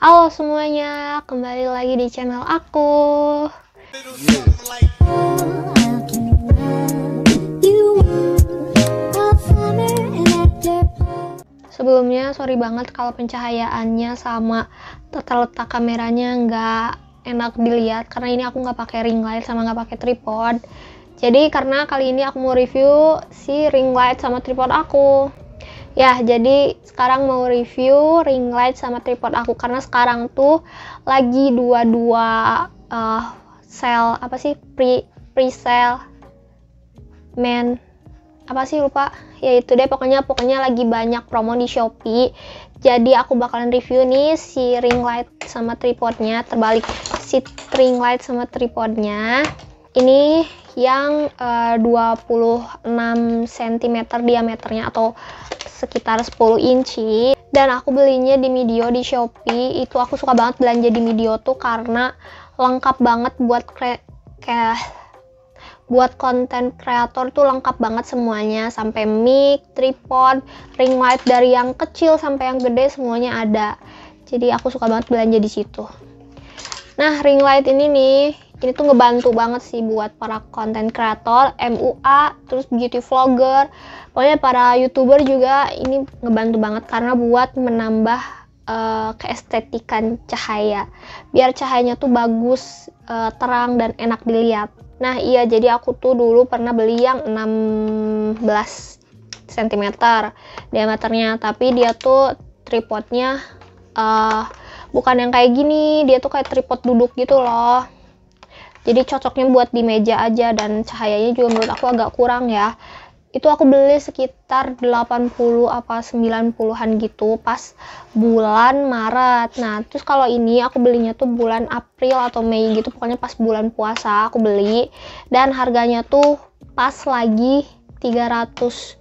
Halo semuanya, kembali lagi di channel aku. Sebelumnya, sorry banget kalau pencahayaannya sama tata letak kameranya nggak enak dilihat karena ini aku nggak pakai ring light sama nggak pakai tripod. Jadi karena kali ini aku mau review si ring light sama tripod aku. Ya, jadi sekarang mau review ring light sama tripod aku karena sekarang tuh lagi dua-dua uh, eh, sell apa sih pre pre sell men apa sih lupa ya itu deh pokoknya pokoknya lagi banyak promo di Shopee jadi aku bakalan review nih si ring light sama tripodnya terbalik si ring light sama tripodnya ini yang uh, 26 cm diameternya atau sekitar 10 inci dan aku belinya di Midio di Shopee itu aku suka banget belanja di Midio tuh karena lengkap banget buat kre kayak buat konten kreator tuh lengkap banget semuanya sampai mic, tripod, ring light dari yang kecil sampai yang gede semuanya ada. Jadi aku suka banget belanja di situ. Nah, ring light ini nih ini tuh ngebantu banget sih buat para konten kreator, MUA, terus beauty vlogger, pokoknya para youtuber juga ini ngebantu banget karena buat menambah uh, keestetikan cahaya, biar cahayanya tuh bagus, uh, terang dan enak dilihat. Nah iya jadi aku tuh dulu pernah beli yang 16 cm diameternya, tapi dia tuh tripodnya uh, bukan yang kayak gini, dia tuh kayak tripod duduk gitu loh jadi cocoknya buat di meja aja dan cahayanya juga menurut aku agak kurang ya itu aku beli sekitar 80 apa 90-an gitu pas bulan Maret. Nah, terus kalau ini aku belinya tuh bulan April atau Mei gitu, pokoknya pas bulan puasa aku beli dan harganya tuh pas lagi 370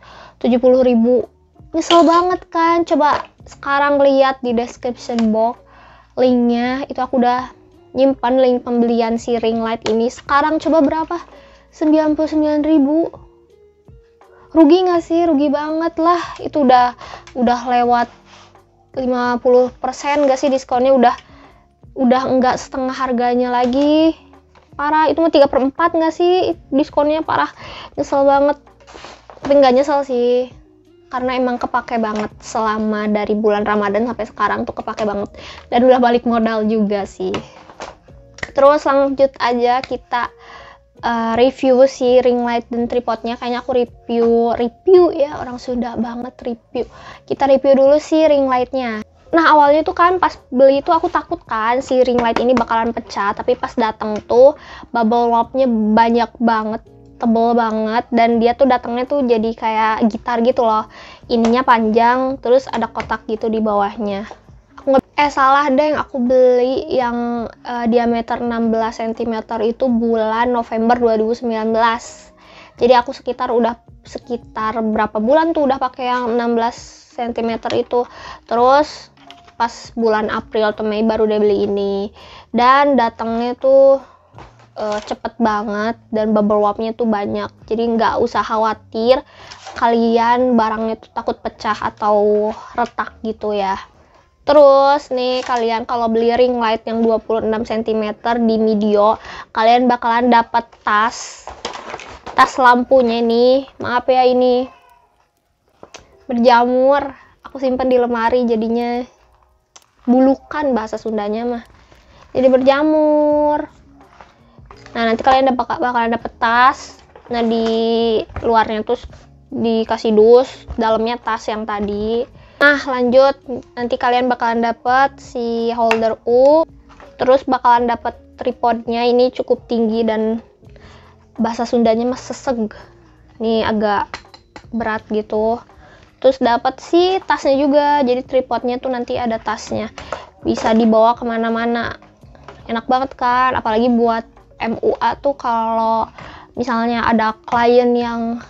ribu. Nyesel banget kan? Coba sekarang lihat di description box linknya itu aku udah nyimpan link pembelian si ring light ini sekarang coba berapa 99.000 rugi gak sih rugi banget lah itu udah udah lewat 50% gak sih diskonnya udah udah enggak setengah harganya lagi parah itu mau 3 per 4 gak sih diskonnya parah nyesel banget tapi enggak nyesel sih karena emang kepake banget selama dari bulan Ramadan sampai sekarang tuh kepake banget dan udah balik modal juga sih terus lanjut aja kita uh, review si ring light dan tripodnya kayaknya aku review review ya orang sudah banget review kita review dulu si ring lightnya nah awalnya tuh kan pas beli itu aku takut kan si ring light ini bakalan pecah tapi pas datang tuh bubble wrapnya banyak banget tebel banget dan dia tuh datangnya tuh jadi kayak gitar gitu loh ininya panjang terus ada kotak gitu di bawahnya eh salah deh aku beli yang uh, diameter 16 cm itu bulan November 2019 jadi aku sekitar udah sekitar berapa bulan tuh udah pakai yang 16 cm itu terus pas bulan April atau Mei baru dia beli ini dan datangnya tuh uh, cepet banget dan bubble wrapnya tuh banyak jadi nggak usah khawatir kalian barangnya tuh takut pecah atau retak gitu ya Terus nih kalian kalau beli ring light yang 26 cm di Midio kalian bakalan dapat tas tas lampunya ini Maaf ya ini berjamur. Aku simpan di lemari jadinya bulukan bahasa Sundanya mah. Jadi berjamur. Nah, nanti kalian bakal bakalan dapet tas. Nah, di luarnya terus dikasih dus, dalamnya tas yang tadi Nah, lanjut nanti kalian bakalan dapat si holder U, terus bakalan dapat tripodnya ini cukup tinggi dan bahasa Sundanya mas seseg. Nih agak berat gitu. Terus dapat si tasnya juga, jadi tripodnya tuh nanti ada tasnya. Bisa dibawa kemana-mana. Enak banget kan, apalagi buat MUA tuh kalau misalnya ada klien yang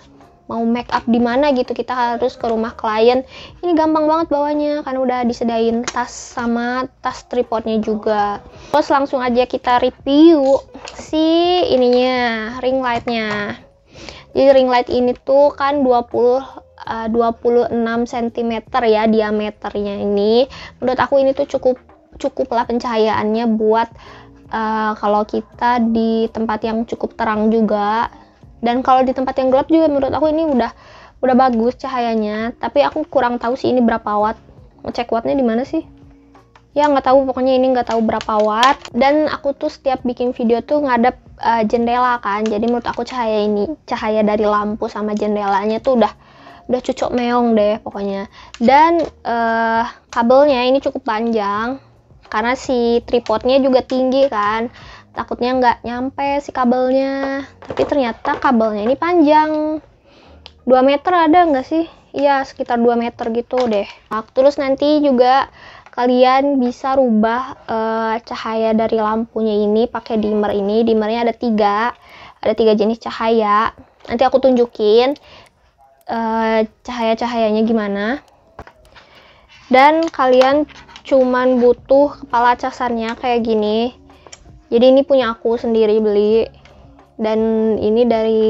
mau make up di mana gitu kita harus ke rumah klien ini gampang banget bawanya kan udah disediain tas sama tas tripodnya juga terus langsung aja kita review si ininya ring lightnya jadi ring light ini tuh kan 20 26 cm ya diameternya ini menurut aku ini tuh cukup cukuplah pencahayaannya buat uh, kalau kita di tempat yang cukup terang juga dan kalau di tempat yang gelap juga menurut aku ini udah udah bagus cahayanya tapi aku kurang tahu sih ini berapa watt ngecek wattnya di mana sih ya nggak tahu pokoknya ini nggak tahu berapa watt dan aku tuh setiap bikin video tuh ngadep uh, jendela kan jadi menurut aku cahaya ini cahaya dari lampu sama jendelanya tuh udah udah cocok meong deh pokoknya dan uh, kabelnya ini cukup panjang karena si tripodnya juga tinggi kan takutnya nggak nyampe si kabelnya tapi ternyata kabelnya ini panjang 2 meter ada nggak sih iya sekitar 2 meter gitu deh nah, terus nanti juga kalian bisa rubah uh, cahaya dari lampunya ini pakai dimmer ini dimmernya ada tiga ada tiga jenis cahaya nanti aku tunjukin uh, eh, cahaya cahayanya gimana dan kalian cuman butuh kepala casannya kayak gini jadi ini punya aku sendiri beli dan ini dari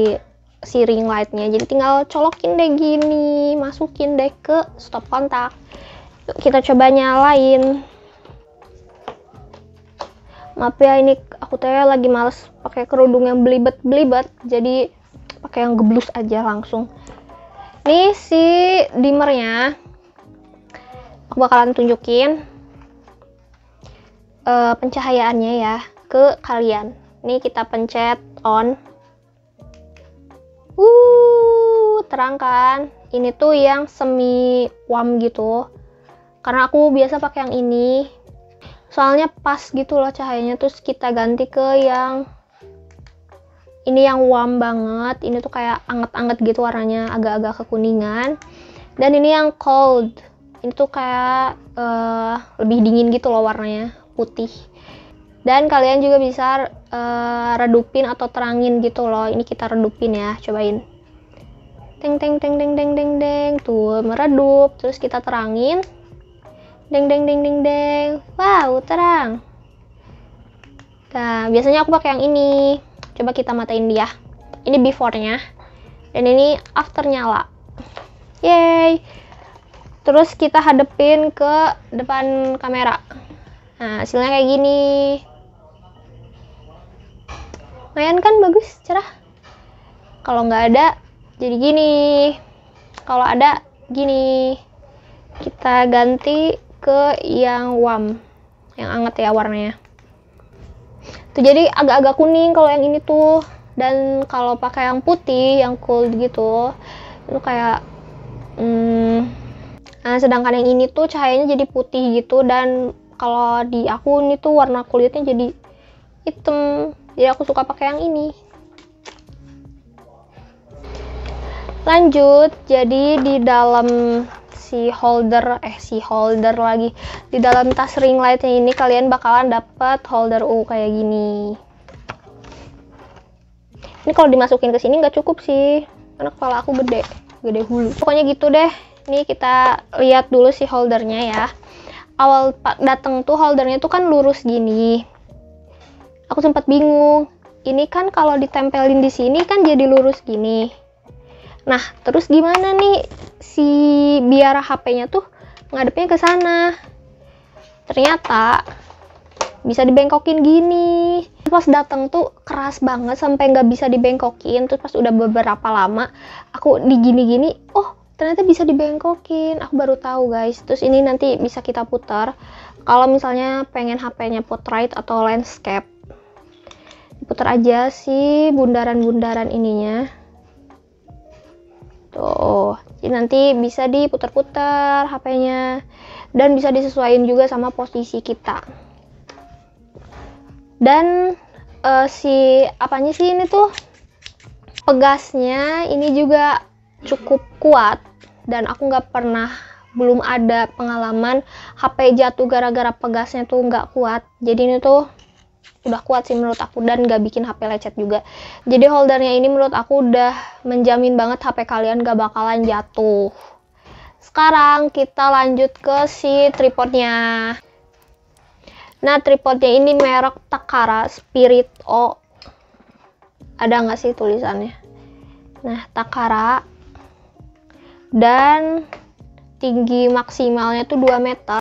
si ring lightnya jadi tinggal colokin deh gini masukin deh ke stop kontak Yuk kita coba nyalain maaf ya ini aku teh lagi males pakai kerudung yang belibet belibet jadi pakai yang geblus aja langsung ini si dimernya. aku bakalan tunjukin uh, pencahayaannya ya ke kalian. Ini kita pencet on. Uh, terang kan? Ini tuh yang semi warm gitu. Karena aku biasa pakai yang ini. Soalnya pas gitu loh cahayanya terus kita ganti ke yang ini yang warm banget. Ini tuh kayak anget-anget gitu warnanya, agak-agak kekuningan. Dan ini yang cold. Ini tuh kayak uh, lebih dingin gitu loh warnanya, putih dan kalian juga bisa uh, redupin atau terangin gitu loh ini kita redupin ya cobain teng teng teng teng teng teng teng tuh meredup terus kita terangin deng deng deng deng deng wow terang nah biasanya aku pakai yang ini coba kita matain dia ini before nya dan ini after nyala yay terus kita hadepin ke depan kamera nah hasilnya kayak gini lumayan kan bagus cerah kalau nggak ada jadi gini kalau ada gini kita ganti ke yang warm yang anget ya warnanya tuh jadi agak-agak kuning kalau yang ini tuh dan kalau pakai yang putih yang cold gitu itu kayak hmm, nah sedangkan yang ini tuh cahayanya jadi putih gitu dan kalau di aku ini tuh warna kulitnya jadi hitam jadi aku suka pakai yang ini lanjut jadi di dalam si holder eh si holder lagi di dalam tas ring lightnya ini kalian bakalan dapat holder U kayak gini ini kalau dimasukin ke sini nggak cukup sih karena kepala aku gede gede hulu pokoknya gitu deh ini kita lihat dulu si holdernya ya awal dateng tuh holdernya tuh kan lurus gini aku sempat bingung. Ini kan kalau ditempelin di sini kan jadi lurus gini. Nah, terus gimana nih si biara HP-nya tuh ngadepnya ke sana? Ternyata bisa dibengkokin gini pas datang tuh keras banget sampai nggak bisa dibengkokin terus pas udah beberapa lama aku digini-gini oh ternyata bisa dibengkokin aku baru tahu guys terus ini nanti bisa kita putar kalau misalnya pengen HP-nya portrait atau landscape diputar aja si bundaran-bundaran ininya tuh jadi nanti bisa diputar-putar HP-nya dan bisa disesuaikan juga sama posisi kita dan uh, si apanya sih ini tuh pegasnya ini juga cukup kuat dan aku nggak pernah belum ada pengalaman HP jatuh gara-gara pegasnya tuh nggak kuat jadi ini tuh udah kuat sih menurut aku dan gak bikin HP lecet juga. Jadi holdernya ini menurut aku udah menjamin banget HP kalian gak bakalan jatuh. Sekarang kita lanjut ke si tripodnya. Nah tripodnya ini merek Takara Spirit O. Ada nggak sih tulisannya? Nah Takara dan tinggi maksimalnya tuh 2 meter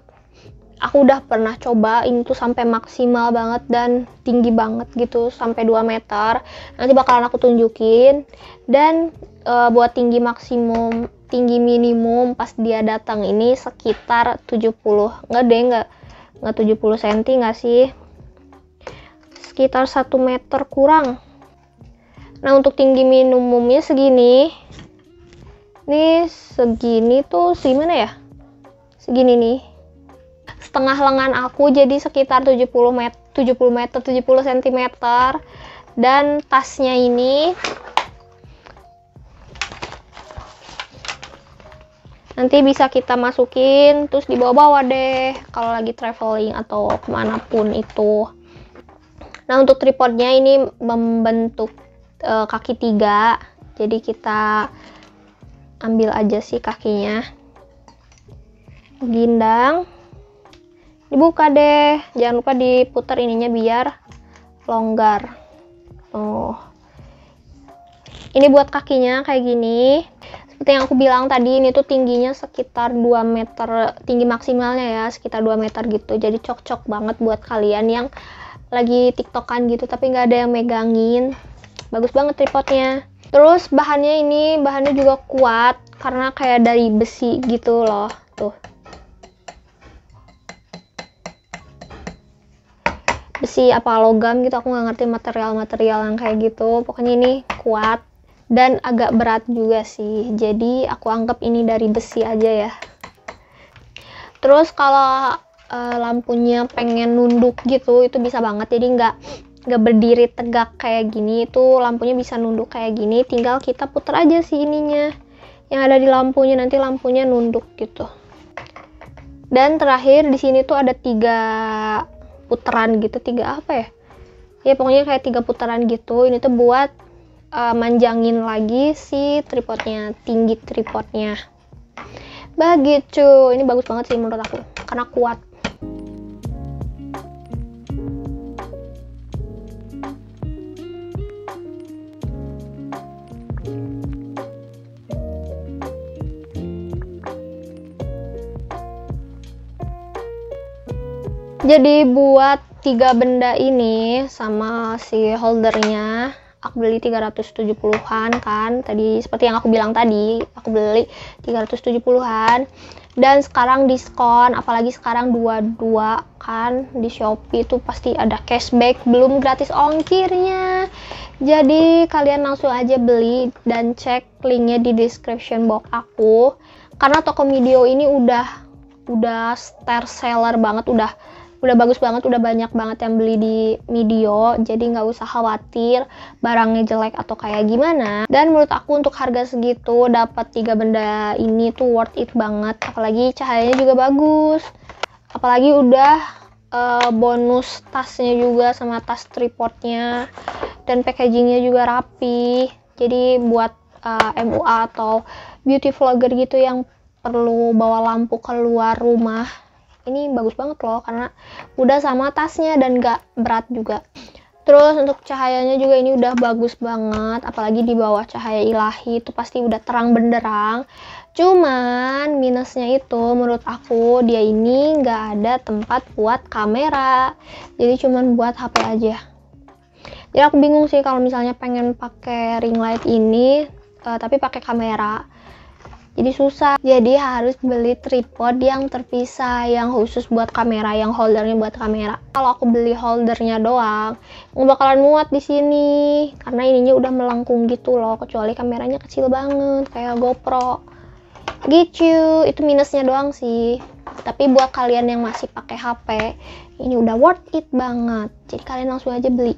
aku udah pernah coba ini tuh sampai maksimal banget dan tinggi banget gitu sampai 2 meter nanti bakalan aku tunjukin dan e, buat tinggi maksimum tinggi minimum pas dia datang ini sekitar 70 nggak deh nggak nggak 70 cm nggak sih sekitar 1 meter kurang nah untuk tinggi minimumnya segini ini segini tuh segimana ya segini nih setengah lengan aku jadi sekitar 70 meter 70 meter 70 cm dan tasnya ini nanti bisa kita masukin terus dibawa-bawa deh kalau lagi traveling atau kemanapun itu nah untuk tripodnya ini membentuk e, kaki tiga jadi kita ambil aja sih kakinya gindang dibuka deh jangan lupa diputar ininya biar longgar tuh ini buat kakinya kayak gini seperti yang aku bilang tadi ini tuh tingginya sekitar 2 meter tinggi maksimalnya ya sekitar 2 meter gitu jadi cocok banget buat kalian yang lagi tiktokan gitu tapi nggak ada yang megangin bagus banget tripodnya terus bahannya ini bahannya juga kuat karena kayak dari besi gitu loh tuh besi apa logam gitu aku nggak ngerti material-material yang kayak gitu pokoknya ini kuat dan agak berat juga sih jadi aku anggap ini dari besi aja ya terus kalau uh, lampunya pengen nunduk gitu itu bisa banget jadi nggak nggak berdiri tegak kayak gini itu lampunya bisa nunduk kayak gini tinggal kita puter aja sih ininya yang ada di lampunya nanti lampunya nunduk gitu dan terakhir di sini tuh ada tiga putaran gitu tiga apa ya ya pokoknya kayak tiga putaran gitu ini tuh buat uh, manjangin lagi si tripodnya tinggi tripodnya begitu ini bagus banget sih menurut aku karena kuat jadi buat tiga benda ini sama si holdernya aku beli 370-an kan tadi seperti yang aku bilang tadi aku beli 370-an dan sekarang diskon apalagi sekarang dua-dua kan di Shopee itu pasti ada cashback belum gratis ongkirnya jadi kalian langsung aja beli dan cek linknya di description box aku karena toko video ini udah udah star seller banget udah udah bagus banget udah banyak banget yang beli di Medio jadi nggak usah khawatir barangnya jelek atau kayak gimana dan menurut aku untuk harga segitu dapat tiga benda ini tuh worth it banget apalagi cahayanya juga bagus apalagi udah uh, bonus tasnya juga sama tas tripodnya dan packagingnya juga rapi jadi buat uh, eh, MUA atau beauty vlogger gitu yang perlu bawa lampu keluar rumah ini bagus banget loh karena udah sama tasnya dan gak berat juga Terus untuk cahayanya juga ini udah bagus banget, apalagi di bawah cahaya ilahi itu pasti udah terang benderang. Cuman minusnya itu menurut aku dia ini gak ada tempat buat kamera, jadi cuman buat HP aja. Jadi aku bingung sih kalau misalnya pengen pakai ring light ini, uh, tapi pakai kamera jadi susah jadi harus beli tripod yang terpisah yang khusus buat kamera yang holdernya buat kamera kalau aku beli holdernya doang nggak bakalan muat di sini karena ininya udah melengkung gitu loh kecuali kameranya kecil banget kayak GoPro gitu itu minusnya doang sih tapi buat kalian yang masih pakai HP ini udah worth it banget jadi kalian langsung aja beli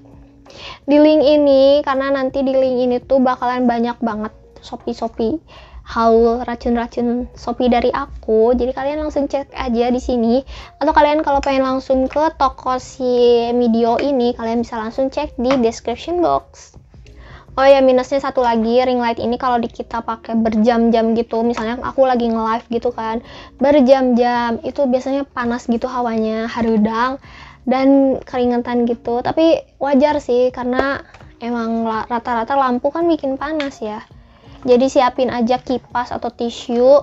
di link ini karena nanti di link ini tuh bakalan banyak banget Shopee Shopee haul racun-racun sopi dari aku. Jadi kalian langsung cek aja di sini atau kalian kalau pengen langsung ke toko si video ini, kalian bisa langsung cek di description box. Oh ya minusnya satu lagi ring light ini kalau di kita pakai berjam-jam gitu, misalnya aku lagi nge-live gitu kan, berjam-jam itu biasanya panas gitu hawanya, harudang dan keringetan gitu. Tapi wajar sih karena emang rata-rata lampu kan bikin panas ya. Jadi siapin aja kipas atau tisu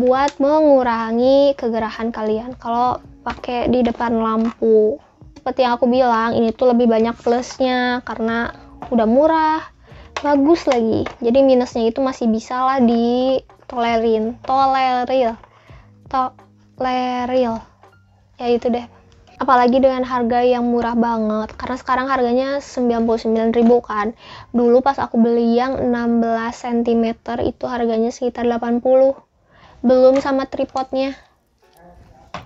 buat mengurangi kegerahan kalian kalau pakai di depan lampu. Seperti yang aku bilang, ini tuh lebih banyak plusnya karena udah murah, bagus lagi. Jadi minusnya itu masih bisa lah ditolerin, toleril, toleril. Ya itu deh apalagi dengan harga yang murah banget karena sekarang harganya 99.000 kan dulu pas aku beli yang 16 cm itu harganya sekitar 80 belum sama tripodnya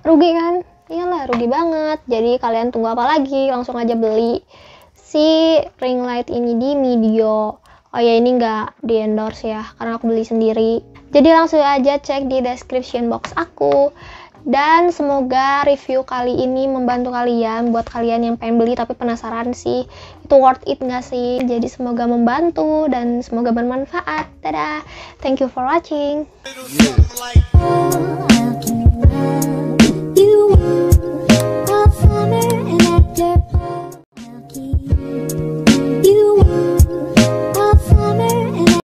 rugi kan iyalah rugi banget jadi kalian tunggu apa lagi langsung aja beli si ring light ini di Medio oh ya ini nggak di endorse ya karena aku beli sendiri jadi langsung aja cek di description box aku dan semoga review kali ini membantu kalian buat kalian yang pengen beli tapi penasaran sih itu worth it nggak sih? Jadi semoga membantu dan semoga bermanfaat. Dadah. Thank you for watching. Yeah.